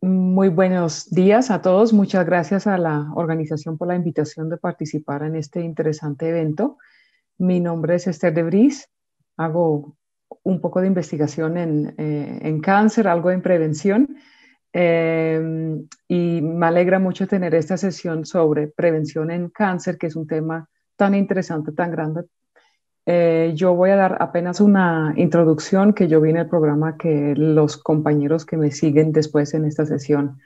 Muy buenos días a todos. Muchas gracias a la organización por la invitación de participar en este interesante evento. Mi nombre es Esther de Bris. Hago un poco de investigación en, eh, cáncer, algo en prevención. Em, y me alegra mucho tener esta sesión sobre prevención en cáncer, que es un tema tan interesante, tan grande. Eh, yo voy a dar apenas una introducción que yo vi en el programa que los compañeros que me siguen después en esta sesión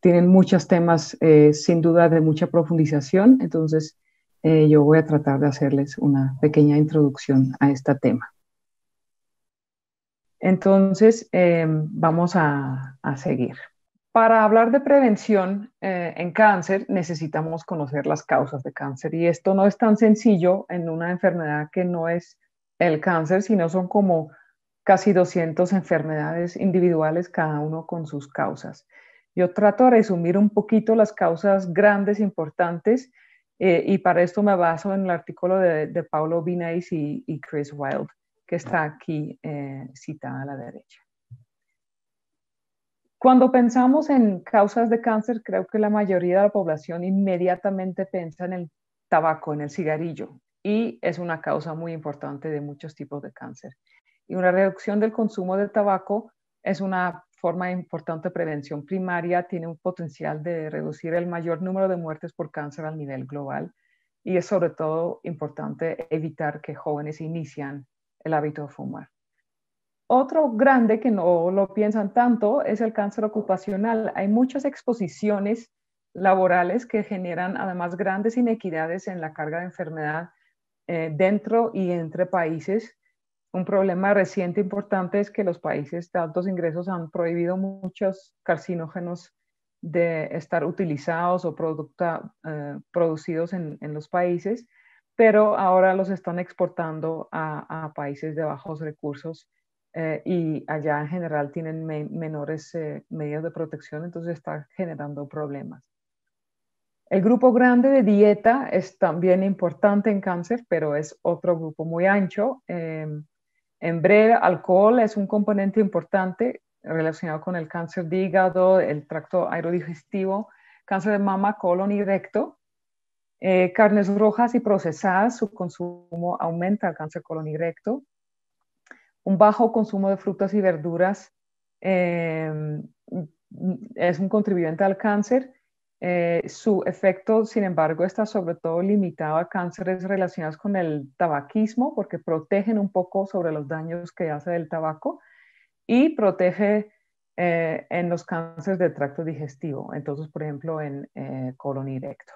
tienen muchos temas eh, sin duda de mucha profundización, entonces eh, yo voy a tratar de hacerles una pequeña introducción a este tema. Entonces, vamos a, a seguir. Para hablar de prevención eh, en cáncer necesitamos conocer las causas de cáncer y esto no es tan sencillo en una enfermedad que no es el cáncer, sino son como casi 200 enfermedades individuales, cada uno con sus causas. Yo trato de resumir un poquito las causas grandes, importantes, eh, y para esto me baso en el artículo de, Paulo Binais y, Chris Wild, que está aquí eh, citada a la derecha. Cuando pensamos en causas de cáncer, creo que la mayoría de la población inmediatamente piensa en el tabaco, en el cigarrillo, y es una causa muy importante de muchos tipos de cáncer. Y una reducción del consumo de tabaco es una forma importante de prevención primaria, tiene un potencial de reducir el mayor número de muertes por cáncer a nivel global y es sobre todo importante evitar que jóvenes inician el hábito de fumar. Otro grande que no lo piensan tanto es el cáncer ocupacional. Hay muchas exposiciones laborales que generan además grandes inequidades en la carga de enfermedad eh, dentro y entre países. Un problema reciente importante es que los países de altos ingresos han prohibido muchos carcinógenos de estar utilizados o eh, producidos en, los países, pero ahora los están exportando a países de bajos recursos eh, y allá en general tienen menores eh, medios de protección, entonces está generando problemas. El grupo grande de dieta es también importante en cáncer, pero es otro grupo muy ancho. Eh, en breve, alcohol es un componente importante relacionado con el cáncer de hígado, el tracto aerodigestivo, cáncer de mama, colon y recto. Eh, carnes rojas y procesadas, su consumo aumenta el cáncer colon y recto un bajo consumo de frutas y verduras em, es un contribuyente al cáncer. Eh, su efecto, sin embargo, está sobre todo limitado a cánceres relacionados con el tabaquismo, porque protegen un poco sobre los daños que hace el tabaco y protege eh, en los cánceres de tracto digestivo, entonces, por ejemplo, en eh, colon y recto.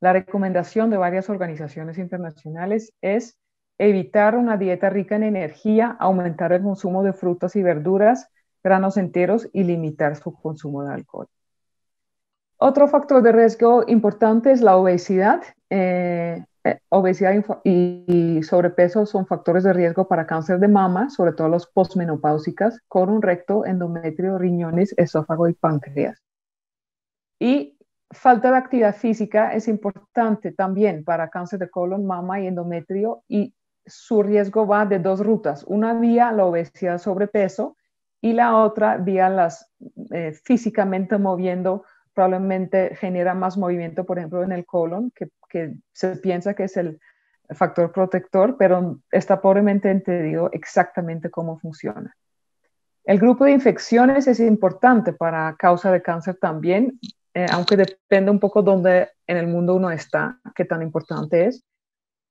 La recomendación de varias organizaciones internacionales es evitar una dieta rica en energía, aumentar el consumo de frutas y verduras, granos enteros y limitar su consumo de alcohol. Otro factor de riesgo importante es la obesidad. Eh, eh, obesidad y, sobrepeso son factores de riesgo para cáncer de mama, sobre todo los postmenopáusicas, colon recto, endometrio, riñones, esófago y páncreas. Y falta de actividad física es importante también para cáncer de colon, mama y endometrio y su riesgo va de dos rutas. Una vía la obesidad, sobrepeso, y la otra vía las eh, físicamente moviendo, probablemente genera más movimiento, por ejemplo, en el colon, que, se piensa que es el factor protector, pero está pobremente entendido exactamente cómo funciona. El grupo de infecciones es importante para causa de cáncer también, eh, aunque depende un poco dónde en el mundo uno está, qué tan importante es.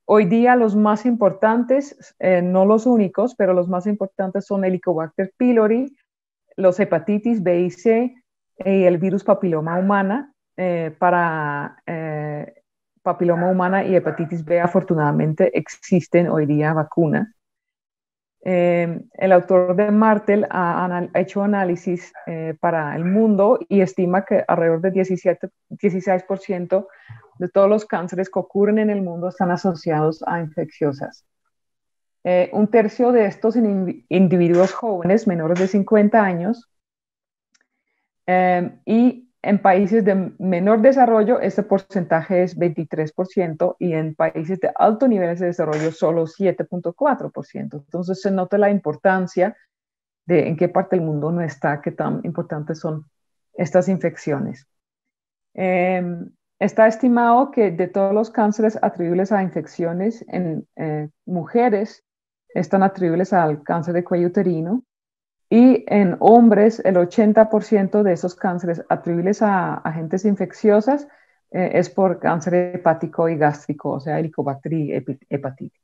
Hoy día los más importantes, eh, no los únicos, pero los más importantes son Helicobacter pylori, los hepatitis B y C y el virus papiloma humana. Eh, para eh, papiloma humana y hepatitis B afortunadamente existen hoy día vacunas. Eh, el autor de Martel ha, hecho análisis eh, para el mundo y estima que alrededor del 17, 16% de todos los cánceres que ocurren en el mundo están asociados a infecciosas. Eh, un tercio de estos en individuos jóvenes menores de 50 años y en países de menor desarrollo, este porcentaje es 23% y en países de alto nivel de desarrollo, solo 7.4%. Entonces se nota la importancia de en qué parte del mundo no está, qué tan importantes son estas infecciones. Em, está estimado que de todos los cánceres atribuibles a infecciones en eh, mujeres, están atribuibles al cáncer de cuello uterino, y en hombres, el 80% de esos cánceres atribuibles a agentes infecciosas eh, es por cáncer hepático y gástrico, o sea, helicobacter hepatitis.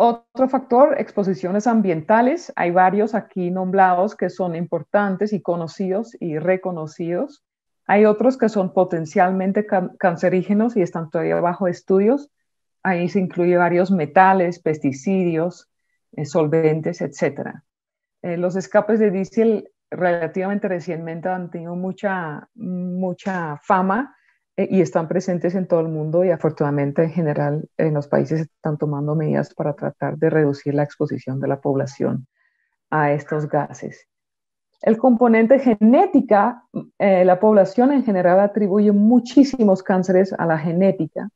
Otro factor, exposiciones ambientales. Hay varios aquí nombrados que son importantes y conocidos y reconocidos. Hay otros que son potencialmente cancerígenos y están todavía bajo estudios. Ahí se incluyen varios metales, pesticidios, eh, solventes, etcétera eh, los escapes de diésel relativamente recientemente han tenido mucha, mucha fama eh, y están presentes en todo el mundo y afortunadamente en general en los países están tomando medidas para tratar de reducir la exposición de la población a estos gases. El componente genética, la población en general atribuye muchísimos cánceres a la genética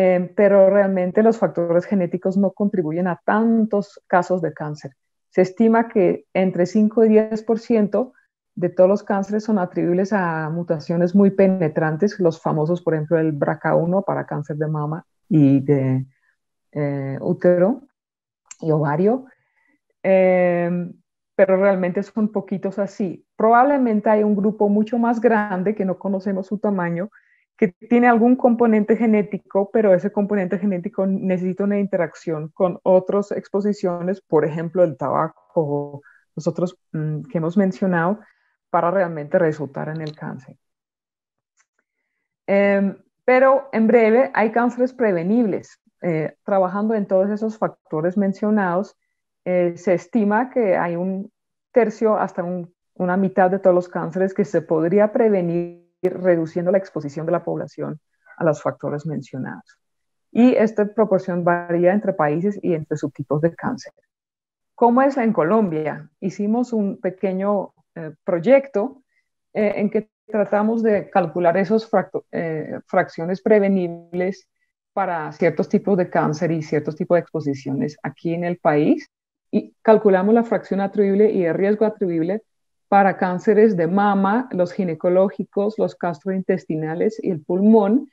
Em, pero realmente los factores genéticos no contribuyen a tantos casos de cáncer. Se estima que entre 5 y 10% de todos los cánceres son atribuibles a mutaciones muy penetrantes, los famosos, por ejemplo, el BRCA1 para cáncer de mama y de eh, útero y ovario, em, pero realmente son poquitos así. Probablemente hay un grupo mucho más grande que no conocemos su tamaño, que tiene algún componente genético, pero ese componente genético necesita una interacción con otras exposiciones, por ejemplo, el tabaco o los otros mm, que hemos mencionado, para realmente resultar en el cáncer. Em, pero en breve, hay cánceres prevenibles. Eh, trabajando en todos esos factores mencionados, eh, se estima que hay un tercio hasta una mitad de todos los cánceres que se podría prevenir reduciendo la exposición de la población a los factores mencionados. Y esta proporción varía entre países y entre subtipos de cáncer. ¿Cómo es en Colombia? Hicimos un pequeño eh, proyecto eh, en que tratamos de calcular esas eh, fracciones prevenibles para ciertos tipos de cáncer y ciertos tipos de exposiciones aquí en el país. Y calculamos la fracción atribuible y el riesgo atribuible para cánceres de mama, los ginecológicos, los gastrointestinales y el pulmón,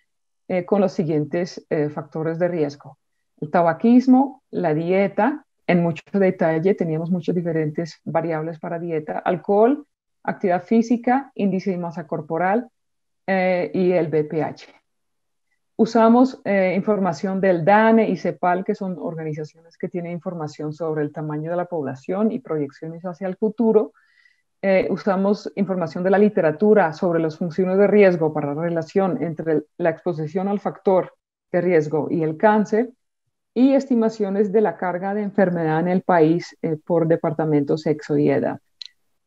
eh, con los siguientes eh, factores de riesgo. El tabaquismo, la dieta, en mucho detalle teníamos muchas diferentes variables para dieta, alcohol, actividad física, índice de masa corporal eh, y el BPH. Usamos información del DANE y CEPAL, que son organizaciones que tienen información sobre el tamaño de la población y proyecciones hacia el futuro, eh, usamos información de la literatura sobre las funciones de riesgo para la relación entre la exposición al factor de riesgo y el cáncer y estimaciones de la carga de enfermedad en el país eh, por departamento, sexo y edad.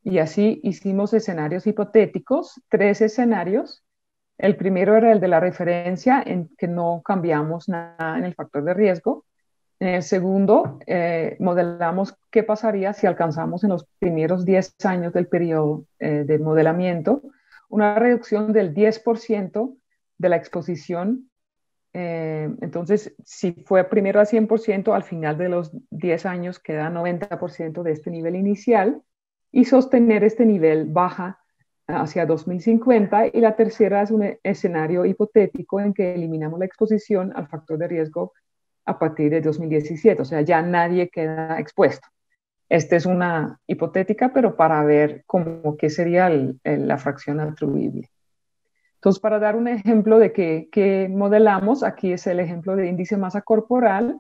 Y así hicimos escenarios hipotéticos, tres escenarios. El primero era el de la referencia, en que no cambiamos nada en el factor de riesgo. En eh, el segundo, eh, modelamos qué pasaría si alcanzamos en los primeros 10 años del periodo eh, de modelamiento una reducción del 10% de la exposición. entonces, si fue primero a 100%, al final de los 10 años queda 90% de este nivel inicial y sostener este nivel baja hacia 2050. Y la tercera es un escenario hipotético en que eliminamos la exposición al factor de riesgo a partir de 2017, o sea, ya nadie queda expuesto. Esta es una hipotética, pero para ver cómo qué sería la fracción atribuible. Entonces, para dar un ejemplo de qué, modelamos, aquí es el ejemplo de índice masa corporal.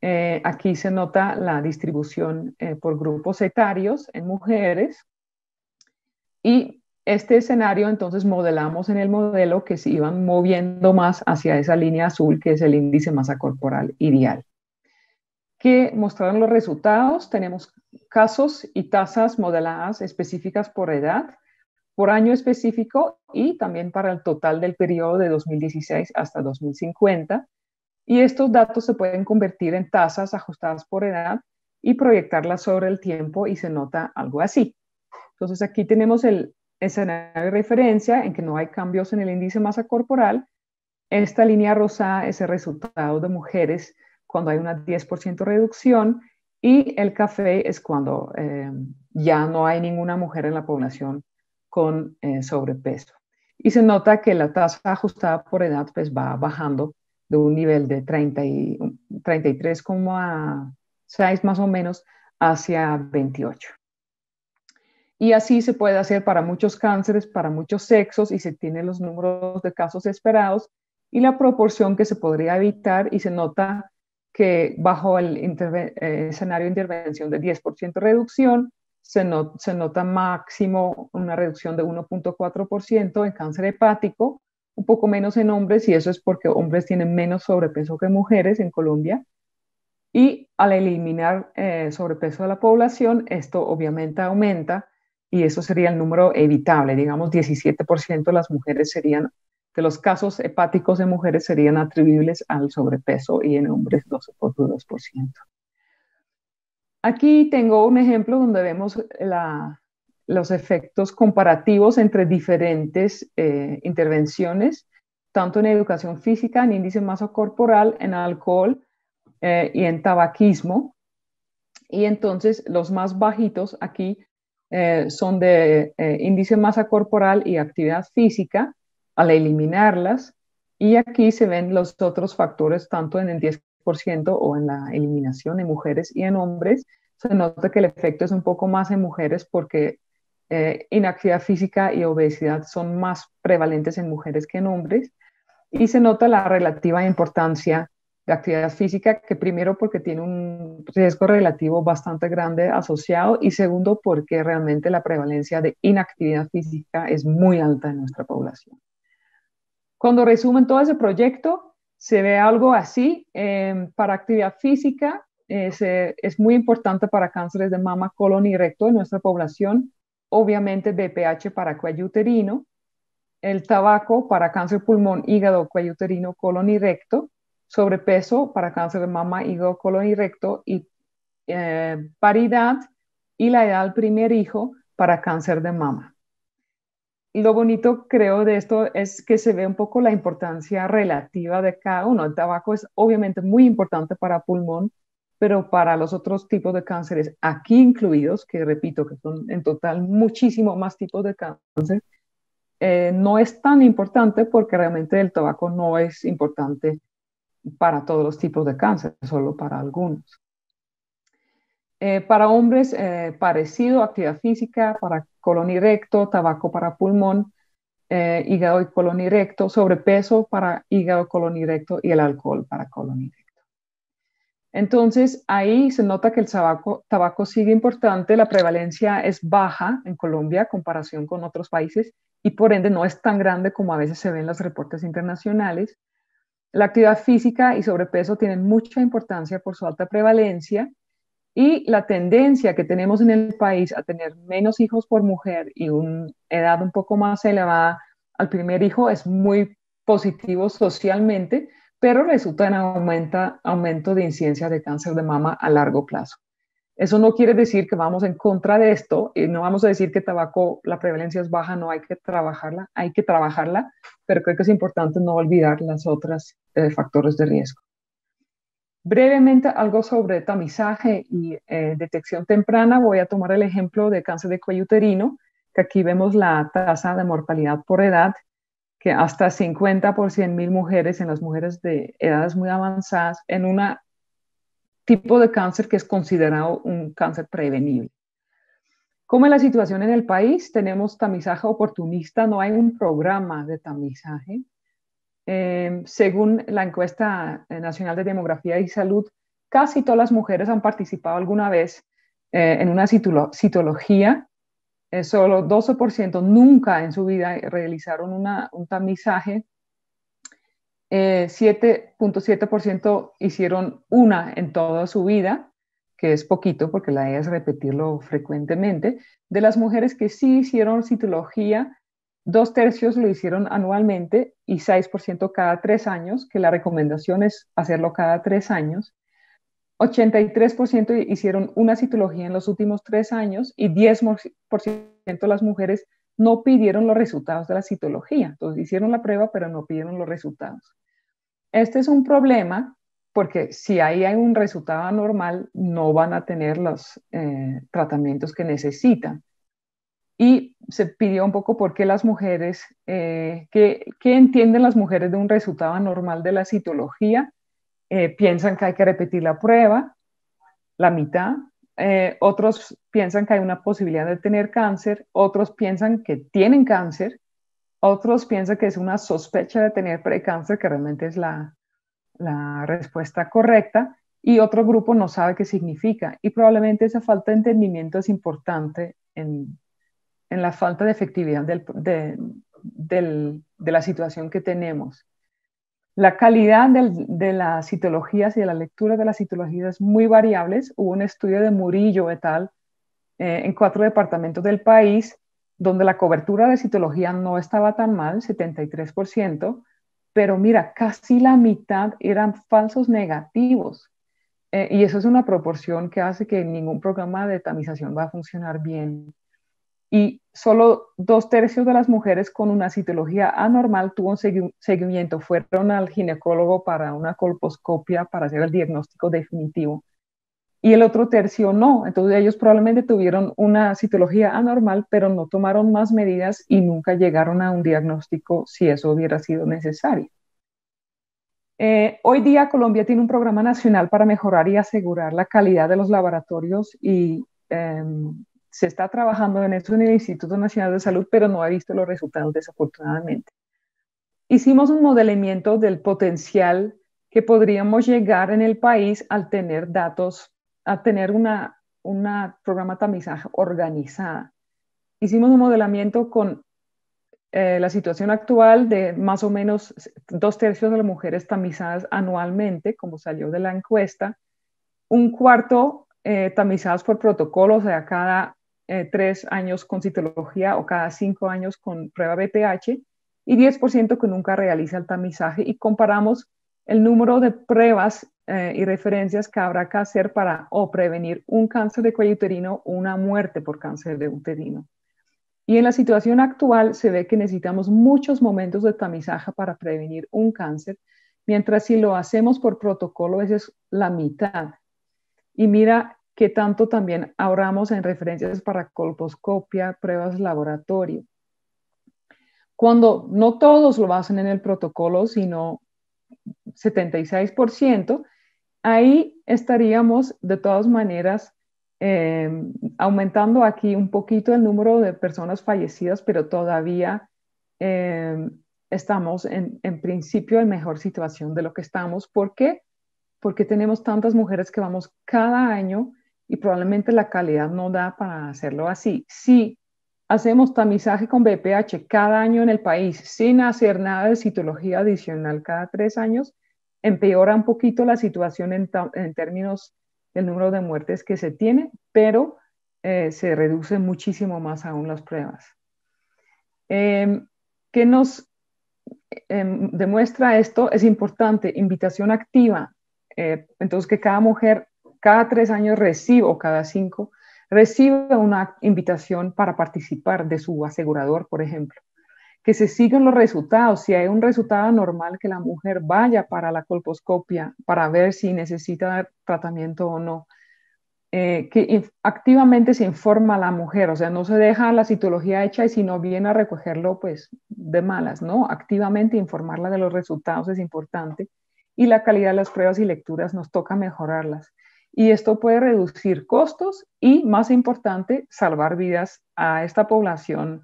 Eh, aquí se nota la distribución eh, por grupos etarios en mujeres. Y este escenario entonces modelamos en el modelo que se iban moviendo más hacia esa línea azul que es el índice masa corporal ideal. ¿Qué mostraron los resultados? Tenemos casos y tasas modeladas específicas por edad, por año específico y también para el total del periodo de 2016 hasta 2050. Y estos datos se pueden convertir en tasas ajustadas por edad y proyectarlas sobre el tiempo y se nota algo así. Entonces aquí tenemos el, escenario de referencia en que no hay cambios en el índice masa corporal, esta línea rosa es el resultado de mujeres cuando hay una 10% reducción y el café es cuando eh, ya no hay ninguna mujer en la población con eh, sobrepeso. Y se nota que la tasa ajustada por edad pues, va bajando de un nivel de 33,6 más o menos hacia 28. Y así se puede hacer para muchos cánceres, para muchos sexos y se tienen los números de casos esperados y la proporción que se podría evitar y se nota que bajo el eh, escenario de intervención de 10% reducción, se, se, nota máximo una reducción de 1.4% en cáncer hepático, un poco menos en hombres y eso es porque hombres tienen menos sobrepeso que mujeres en Colombia. Y al eliminar eh, sobrepeso de la población, esto obviamente aumenta y eso sería el número evitable. Digamos, 17% de las mujeres serían, de los casos hepáticos de mujeres serían atribuibles al sobrepeso y en hombres 12.2%. Aquí tengo un ejemplo donde vemos los efectos comparativos entre diferentes eh, intervenciones, tanto en educación física, en índice de masa corporal, en alcohol eh, y en tabaquismo. Y entonces los más bajitos aquí eh, son de eh, índice masa corporal y actividad física, al eliminarlas, y aquí se ven los otros factores tanto en el 10% o en la eliminación en mujeres y en hombres. Se nota que el efecto es un poco más en mujeres porque eh, inactividad física y obesidad son más prevalentes en mujeres que en hombres. Y se nota la relativa importancia actividad física, que primero porque tiene un riesgo relativo bastante grande asociado y segundo porque realmente la prevalencia de inactividad física es muy alta en nuestra población. Cuando resumen todo ese proyecto, se ve algo así. Em, para actividad física eh, es muy importante para cánceres de mama, colon y recto en nuestra población, obviamente BPH para cuello uterino, el tabaco para cáncer pulmón, hígado, cuello uterino, colon y recto, sobrepeso para cáncer de mama, hígado, colon y recto, y eh, paridad y la edad del primer hijo para cáncer de mama. Lo bonito, creo, de esto es que se ve un poco la importancia relativa de cada uno. El tabaco es obviamente muy importante para pulmón, pero para los otros tipos de cánceres aquí incluidos, que repito que son en total muchísimo más tipos de cáncer, eh, no es tan importante porque realmente el tabaco no es importante para todos los tipos de cáncer, solo para algunos. Eh, para hombres, eh, parecido, actividad física, para colon y recto, tabaco para pulmón, eh, hígado y colon y recto, sobrepeso para hígado, colon y recto y el alcohol para colon y recto. Entonces, ahí se nota que el tabaco, tabaco sigue importante, la prevalencia es baja en Colombia en comparación con otros países y por ende no es tan grande como a veces se ven en los reportes internacionales. La actividad física y sobrepeso tienen mucha importancia por su alta prevalencia y la tendencia que tenemos en el país a tener menos hijos por mujer y una edad un poco más elevada al primer hijo es muy positivo socialmente, pero resulta en aumento de incidencia de cáncer de mama a largo plazo. Eso no quiere decir que vamos en contra de esto, y no vamos a decir que tabaco, la prevalencia es baja, no hay que trabajarla, hay que trabajarla, pero creo que es importante no olvidar las otras eh, factores de riesgo. Brevemente, algo sobre tamizaje y eh, detección temprana. Voy a tomar el ejemplo de cáncer de cuello uterino, que aquí vemos la tasa de mortalidad por edad, que hasta 50 por 100 mil mujeres en las mujeres de edades muy avanzadas, en una tipo de cáncer que es considerado un cáncer prevenible. Como en la situación en el país? Tenemos tamizaje oportunista, no hay un programa de tamizaje. Em, según la encuesta eh, nacional de demografía y salud, casi todas las mujeres han participado alguna vez eh, en una citología. Eh, solo 12% nunca en su vida realizaron un tamizaje 7.7% eh, hicieron una en toda su vida, que es poquito porque la idea es repetirlo frecuentemente. De las mujeres que sí hicieron citología, dos tercios lo hicieron anualmente y 6% cada tres años, que la recomendación es hacerlo cada tres años. 83% hicieron una citología en los últimos tres años y 10% de las mujeres no pidieron los resultados de la citología. Entonces hicieron la prueba, pero no pidieron los resultados. Este es un problema porque si ahí hay un resultado anormal, no van a tener los eh, tratamientos que necesitan. Y se pidió un poco por qué las mujeres, eh, qué, entienden las mujeres de un resultado anormal de la citología? Eh, piensan que hay que repetir la prueba, la mitad. Eh, otros piensan que hay una posibilidad de tener cáncer, otros piensan que tienen cáncer otros piensan que es una sospecha de tener precáncer, que realmente es la, respuesta correcta, y otro grupo no sabe qué significa. Y probablemente esa falta de entendimiento es importante en, la falta de efectividad de, la situación que tenemos. La calidad de las citologías y de la lectura de las citologías es muy variable. Hubo un estudio de Murillo et al. Eh, en cuatro departamentos del país donde la cobertura de citología no estaba tan mal, 73%, pero mira, casi la mitad eran falsos negativos. Eh, y eso es una proporción que hace que ningún programa de tamización va a funcionar bien. Y solo dos tercios de las mujeres con una citología anormal tuvo un seguimiento, fueron al ginecólogo para una colposcopia para hacer el diagnóstico definitivo y el otro tercio no. Entonces ellos probablemente tuvieron una citología anormal, pero no tomaron más medidas y nunca llegaron a un diagnóstico si eso hubiera sido necesario. Eh, hoy día Colombia tiene un programa nacional para mejorar y asegurar la calidad de los laboratorios y em, se está trabajando en eso en el Instituto Nacional de Salud, pero no ha visto los resultados desafortunadamente. Hicimos un modelamiento del potencial que podríamos llegar en el país al tener datos a tener una, una programa tamizaje organizada. Hicimos un modelamiento con eh, la situación actual de más o menos dos tercios de las mujeres tamizadas anualmente, como salió de la encuesta, un cuarto eh, tamizadas por protocolo, o sea, cada eh, tres años con citología o cada cinco años con prueba BPH y 10% que nunca realiza el tamizaje y comparamos el número de pruebas eh, y referencias que habrá que hacer para o prevenir un cáncer de cuello uterino o una muerte por cáncer de uterino. Y en la situación actual se ve que necesitamos muchos momentos de tamizaje para prevenir un cáncer, mientras si lo hacemos por protocolo, esa es la mitad. Y mira qué tanto también ahorramos en referencias para colposcopia, pruebas laboratorio. Cuando no todos lo hacen en el protocolo, sino 76%, ahí estaríamos de todas maneras eh, aumentando aquí un poquito el número de personas fallecidas, pero todavía eh, estamos en, en, principio en mejor situación de lo que estamos. ¿Por qué? Porque tenemos tantas mujeres que vamos cada año y probablemente la calidad no da para hacerlo así. Si hacemos tamizaje con BPH cada año en el país sin hacer nada de citología adicional cada tres años, empeora un poquito la situación en, términos del número de muertes que se tiene, pero eh, se reducen muchísimo más aún las pruebas. Em, ¿Qué nos em, demuestra esto? Es importante, invitación activa. Eh, entonces, que cada mujer cada tres años recibe, o cada cinco, recibe una invitación para participar de su asegurador, por ejemplo que se sigan los resultados. Si hay un resultado normal, que la mujer vaya para la colposcopia para ver si necesita tratamiento o no. Eh, que activamente se informa a la mujer, o sea, no se deja la citología hecha y si no viene a recogerlo, pues de malas, ¿no? Activamente informarla de los resultados es importante y la calidad de las pruebas y lecturas nos toca mejorarlas. Y esto puede reducir costos y, más importante, salvar vidas a esta población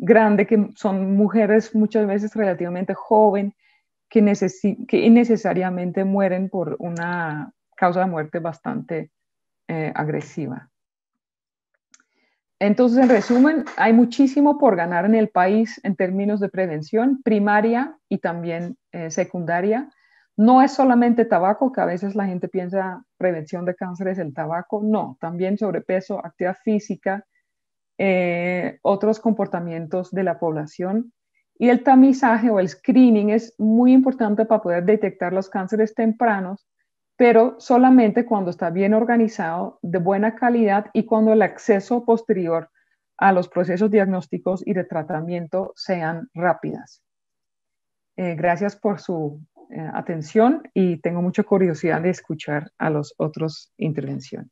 grande, que son mujeres muchas veces relativamente joven, que, que innecesariamente mueren por una causa de muerte bastante eh, agresiva. Entonces, en resumen, hay muchísimo por ganar en el país en términos de prevención primaria y también eh, secundaria. No es solamente tabaco, que a veces la gente piensa prevención de cáncer es el tabaco, no, también sobrepeso, actividad física, eh, otros comportamientos de la población. Y el tamizaje o el screening es muy importante para poder detectar los cánceres tempranos, pero solamente cuando está bien organizado, de buena calidad y cuando el acceso posterior a los procesos diagnósticos y de tratamiento sean rápidas. Eh, gracias por su eh, atención y tengo mucha curiosidad de escuchar a las otros intervenciones.